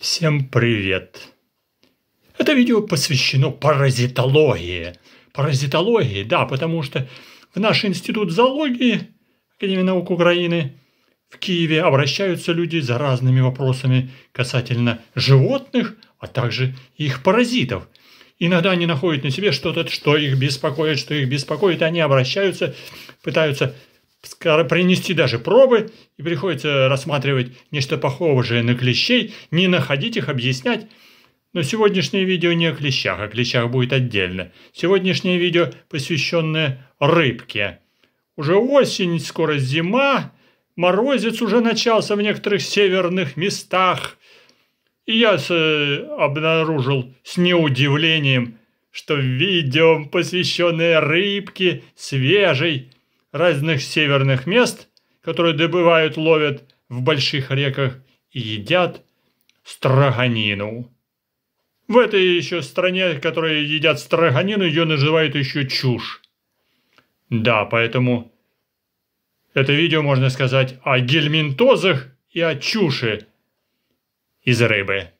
Всем привет! Это видео посвящено паразитологии. Паразитологии, да, потому что в наш институт зоологии Академии наук Украины в Киеве обращаются люди за разными вопросами касательно животных, а также их паразитов. Иногда они находят на себе что-то, что их беспокоит, что их беспокоит, они обращаются, пытаются принести даже пробы, и приходится рассматривать нечто похожее на клещей, не находить их, объяснять. Но сегодняшнее видео не о клещах, о клещах будет отдельно. Сегодняшнее видео посвященное рыбке. Уже осень, скоро зима, морозец уже начался в некоторых северных местах. И я с, э, обнаружил с неудивлением, что видео, посвященное рыбке, свежей, разных северных мест, которые добывают, ловят в больших реках и едят строганину. В этой еще стране, которые едят строганину, ее называют еще чушь. Да, поэтому это видео можно сказать о гельминтозах и о чуши из рыбы.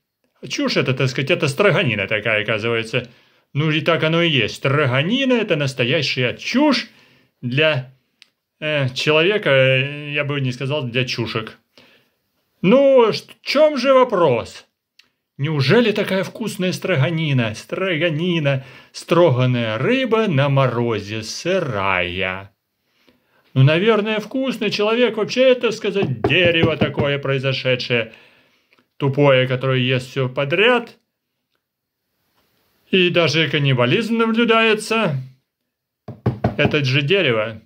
А чушь это, так сказать, это строганина такая, оказывается. Ну и так оно и есть. Строганина – это настоящая чушь для Э, человека, э, я бы не сказал, для чушек. «Ну, в чем же вопрос?» Неужели такая вкусная строганина, строганина, строганная рыба на морозе сырая? Ну, наверное, вкусный Человек вообще это сказать дерево такое произошедшее, тупое, которое ест все подряд. И даже каннибализм наблюдается. Это же дерево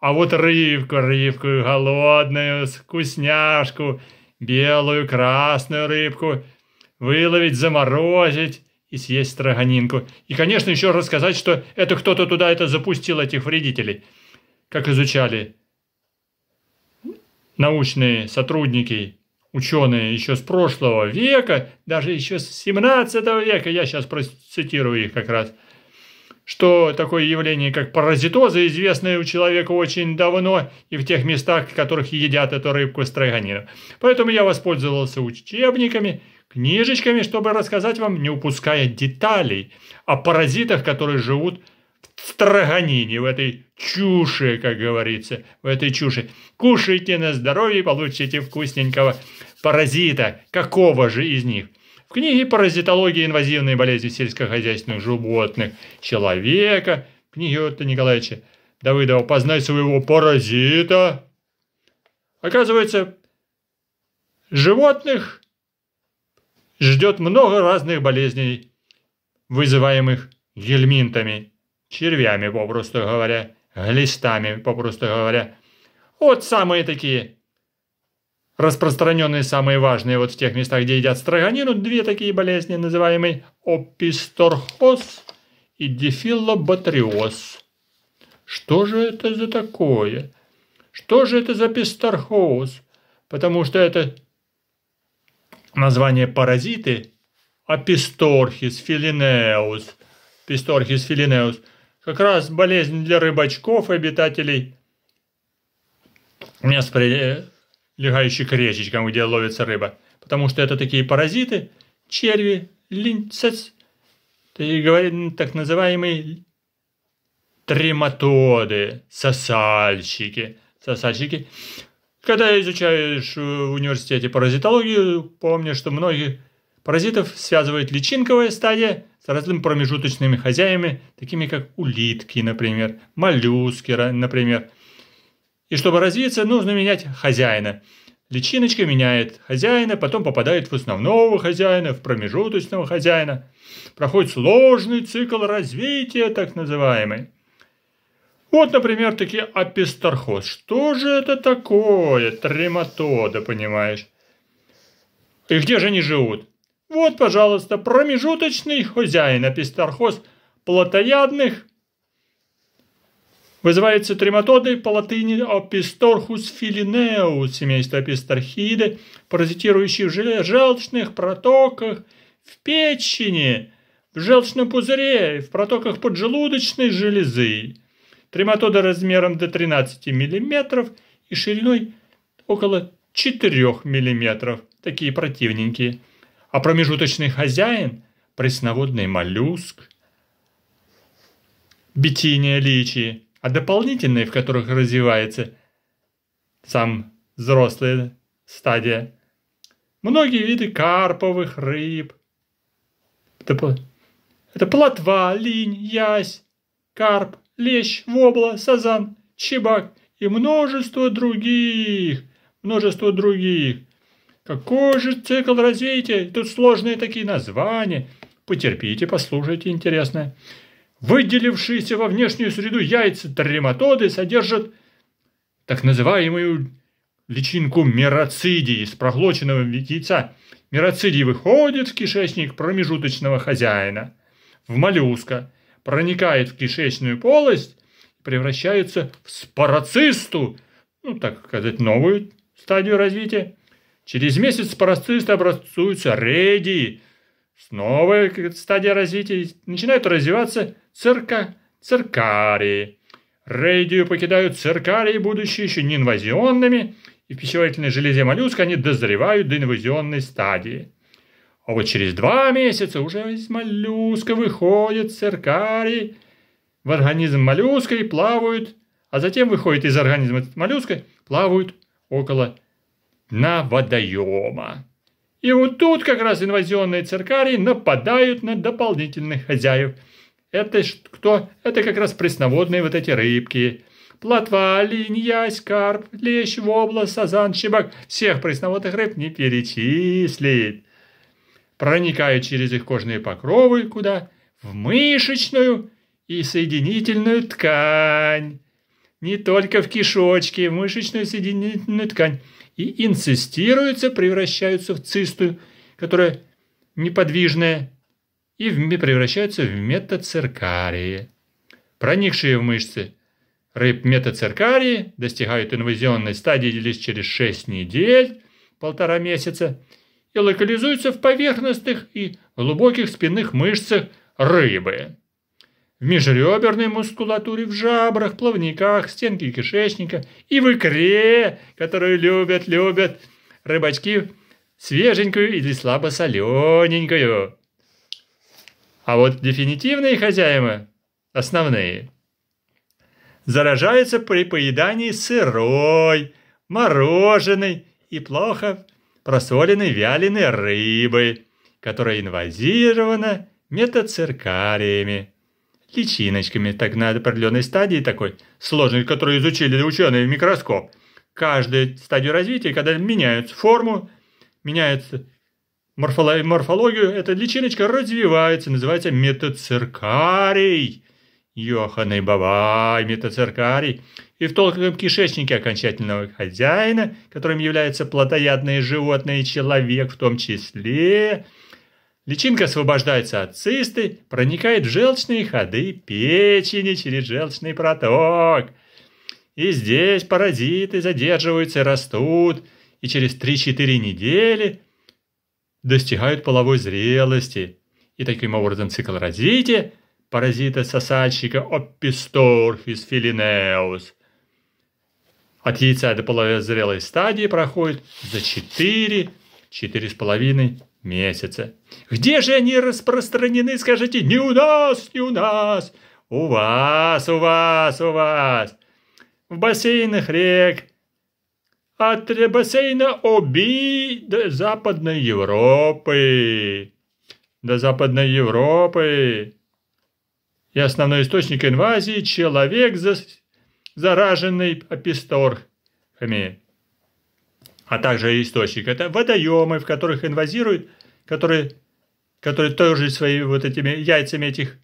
а вот рыбку, рыбку голодную, вкусняшку, белую, красную рыбку, выловить, заморозить и съесть строганинку. И, конечно, еще рассказать, что это кто-то туда это запустил, этих вредителей. Как изучали научные сотрудники, ученые еще с прошлого века, даже еще с 17 века, я сейчас процитирую их как раз – что такое явление, как паразитоза, известное у человека очень давно и в тех местах, в которых едят эту рыбку строганину. Поэтому я воспользовался учебниками, книжечками, чтобы рассказать вам, не упуская деталей, о паразитах, которые живут в строганине, в этой чуше, как говорится, в этой чуше. Кушайте на здоровье и получите вкусненького паразита. Какого же из них? в книге «Паразитология инвазивные болезни сельскохозяйственных животных», «Человека», в книге Отто Николаевича Давыдова «Познай своего паразита». Оказывается, животных ждет много разных болезней, вызываемых гельминтами, червями, попросту говоря, глистами, попросту говоря. Вот самые такие Распространенные самые важные вот в тех местах, где едят строганину, две такие болезни, называемые описторхоз и дефилоботриоз. Что же это за такое? Что же это за писторхоз? Потому что это название паразиты аписторхис филинеус. Писторхис филинеус. Как раз болезнь для рыбачков, обитателей мест легающий к речечкам, где ловится рыба, потому что это такие паразиты, черви, линцец, ну, так называемые трематоды, сосальщики. Сосальщики. Когда изучаешь в университете паразитологию, помню, что многие Паразитов связывает личинковая стадия с разными промежуточными хозяевами, такими как улитки, например, моллюски, например, и чтобы развиться, нужно менять хозяина. Личиночка меняет хозяина, потом попадает в основного хозяина, в промежуточного хозяина. Проходит сложный цикл развития, так называемый. Вот, например, таки апистархоз. Что же это такое? Трематода, понимаешь? И где же они живут? Вот, пожалуйста, промежуточный хозяин апистархоз плотоядных – Вызывается трематодой по латыни Описторхус филинеус, семейства описторхиды, паразитирующие в желчных протоках, в печени, в желчном пузыре, в протоках поджелудочной железы. Трематода размером до 13 мм и шириной около 4 мм, такие противненькие. А промежуточный хозяин – пресноводный моллюск, бетиния личи, а дополнительные, в которых развивается сам взрослая стадия. Многие виды карповых рыб. Это, это плотва, линь, ясь, карп, лещ, вобла, сазан, чебак и множество других. Множество других. Какой же цикл развития? Тут сложные такие названия. Потерпите, послушайте, интересное. Выделившиеся во внешнюю среду яйца трематоды содержат так называемую личинку мироцидии из проглоченного яйца. Мироцидий выходит в кишечник промежуточного хозяина, в моллюска, проникает в кишечную полость и превращается в спороцисту, ну, так сказать, новую стадию развития. Через месяц спороцисты образуются редии, снова стадия развития, начинают развиваться цирка – циркарии. Рейдию покидают циркарии, будущие еще неинвазионными, и в пищеварительной железе моллюска они дозревают до инвазионной стадии. А вот через два месяца уже из моллюска выходят циркарий в организм моллюска и плавают, а затем выходят из организма моллюска, плавают около на водоема. И вот тут как раз инвазионные циркарии нападают на дополнительных хозяев – это кто? Это как раз пресноводные вот эти рыбки. Плотва, линь, ясь, карп, лещ, вобла, сазан, щебак. Всех пресноводных рыб не перечислить. Проникают через их кожные покровы куда? В мышечную и соединительную ткань. Не только в кишочке, в мышечную соединительную ткань. И инцистируются, превращаются в цисту, которая неподвижная, и в, превращаются в метациркарии. Проникшие в мышцы рыб метациркарии достигают инвазионной стадии лишь через 6 недель, полтора месяца, и локализуются в поверхностных и глубоких спинных мышцах рыбы. В межреберной мускулатуре, в жабрах, плавниках, стенке кишечника и в икре, которую любят-любят рыбачки свеженькую или слабосолененькую. А вот дефинитивные хозяева, основные, заражаются при поедании сырой, мороженой и плохо просоленной вяленой рыбы, которая инвазирована метациркариями, личиночками, так на определенной стадии такой сложной, которую изучили ученые в микроскоп. Каждую стадию развития, когда меняют форму, меняются морфоло морфологию эта личиночка развивается, называется метациркарий. йоханай бабай, метациркарий. И в толком кишечнике окончательного хозяина, которым является плотоядное животное и человек в том числе, личинка освобождается от цисты, проникает в желчные ходы печени через желчный проток. И здесь паразиты задерживаются и растут, и через 3-4 недели – достигают половой зрелости. И таким образом цикл развития паразита-сосальщика описторфис филинеус от яйца до половой зрелой стадии проходит за 4 4,5 месяца. Где же они распространены, скажите? Не у нас, не у нас. У вас, у вас, у вас. В бассейнах рек, от а бассейна Оби до Западной Европы. До Западной Европы. И основной источник инвазии – человек, зараженный аписторхами. А также источник – это водоемы, в которых инвазируют, которые, которые тоже своими вот этими яйцами этих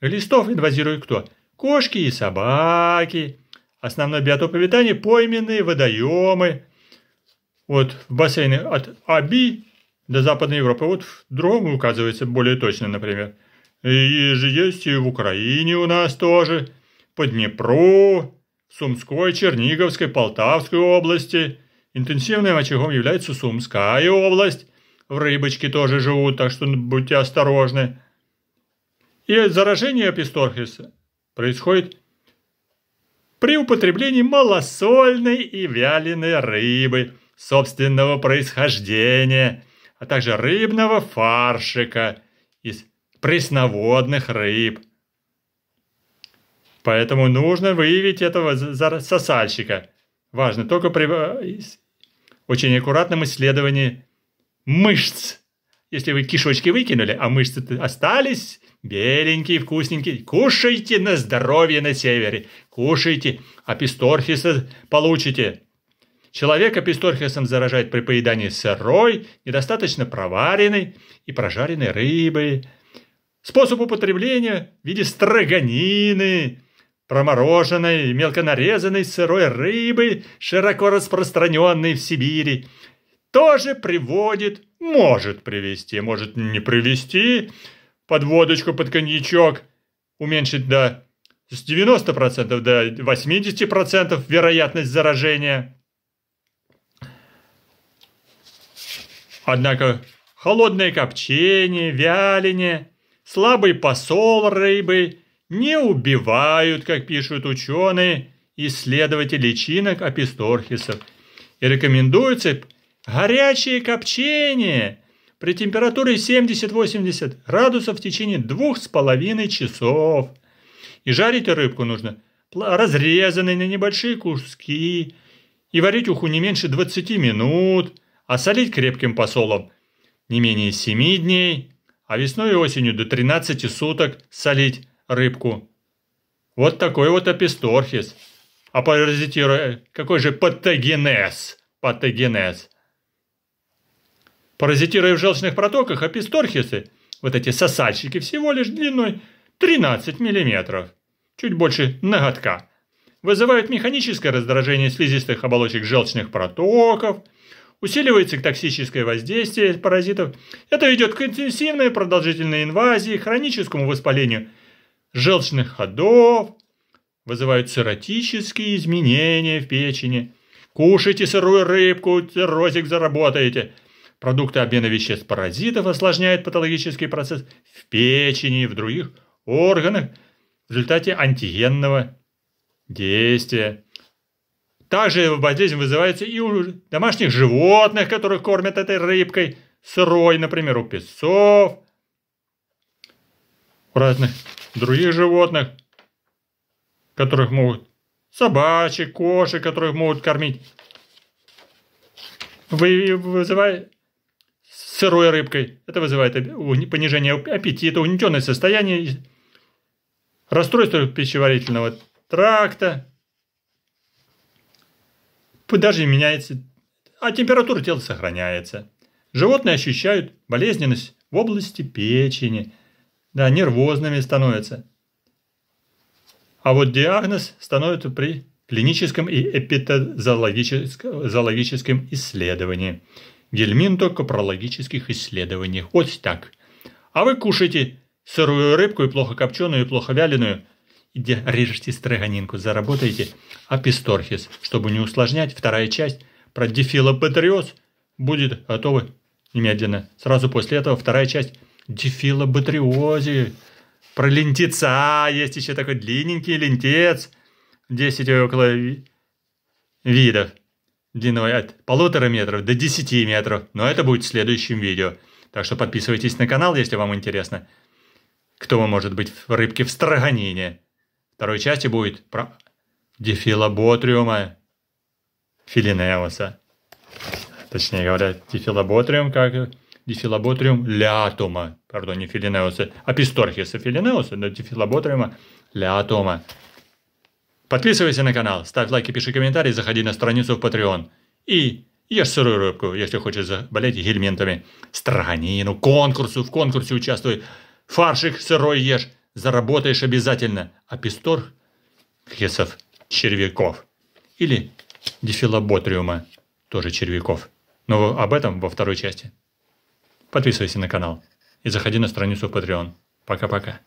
глистов инвазируют кто? Кошки и собаки – Основной биотоп обитания – пойменные водоемы. Вот в бассейны от Аби до Западной Европы. Вот в другом указывается более точно, например. И же есть и в Украине у нас тоже. По Днепру, Сумской, Черниговской, Полтавской области. Интенсивным очагом является Сумская область. В Рыбочке тоже живут, так что будьте осторожны. И заражение писторхиса происходит при употреблении малосольной и вяленой рыбы собственного происхождения, а также рыбного фаршика из пресноводных рыб. Поэтому нужно выявить этого сосальщика. Важно только при э, очень аккуратном исследовании мышц если вы кишочки выкинули, а мышцы остались, беленькие, вкусненькие, кушайте на здоровье на севере, кушайте, а писторфиса получите. Человека писторхисом заражает при поедании сырой, недостаточно проваренной и прожаренной рыбы. Способ употребления в виде строганины, промороженной, мелко нарезанной сырой рыбы, широко распространенной в Сибири, тоже приводит, может привести, может не привести, под водочку, под коньячок, уменьшить до с 90% до 80% вероятность заражения. Однако холодное копчение, вяление, слабый посол рыбы не убивают, как пишут ученые, исследователи личинок аписторхисов, и рекомендуется Горячее копчение при температуре 70-80 градусов в течение двух с половиной часов. И жарить рыбку нужно разрезанной на небольшие куски, и варить уху не меньше 20 минут, а солить крепким посолом не менее 7 дней, а весной и осенью до 13 суток солить рыбку. Вот такой вот аписторхис. А паразитируя, какой же патогенез? Патогенез. Паразитируя в желчных протоках, аписторхисы, вот эти сосальщики, всего лишь длиной 13 мм, чуть больше ноготка, вызывают механическое раздражение слизистых оболочек желчных протоков, усиливается токсическое воздействие паразитов. Это ведет к интенсивной продолжительной инвазии, хроническому воспалению желчных ходов, вызывают цирротические изменения в печени. Кушайте сырую рыбку, циррозик заработаете – продукты обмена веществ паразитов осложняют патологический процесс в печени и в других органах в результате антигенного действия. Также болезнь вызывается и у домашних животных, которых кормят этой рыбкой, сырой, например, у песцов, у разных других животных, которых могут собачек, кошек, которых могут кормить, вызывает сырой рыбкой. Это вызывает понижение аппетита, уничтоженное состояние, расстройство пищеварительного тракта. Даже меняется, а температура тела сохраняется. Животные ощущают болезненность в области печени, да, нервозными становятся. А вот диагноз становится при клиническом и эпитозоологическом исследовании. Гельмин только про логических исследованиях. Вот так. А вы кушаете сырую рыбку и плохо копченую, и плохо вяленую. Иди, режете строганинку, заработаете. А писторхис, чтобы не усложнять, вторая часть про дефилопатриоз будет готова немедленно. Сразу после этого вторая часть дефилобатриозе. Про лентица а, есть еще такой длинненький лентец. 10 около видов длиной от полутора метров до 10 метров, но это будет в следующем видео. Так что подписывайтесь на канал, если вам интересно, кто может быть в рыбке в строганине. Второй части будет про дефилоботриума филинеуса. Точнее говоря, дефилоботриум как дефилоботриум лятума, пардон, не филинеуса, а писторхиса филинеуса, но дефилоботриума лятума. Подписывайся на канал, ставь лайки, пиши комментарии, заходи на страницу в Patreon. И ешь сырую рыбку, если хочешь заболеть гельминтами. Странину, конкурсу, в конкурсе участвуй. Фаршик сырой ешь, заработаешь обязательно. А пистор хесов червяков. Или дефилоботриума, тоже червяков. Но об этом во второй части. Подписывайся на канал и заходи на страницу в Patreon. Пока-пока.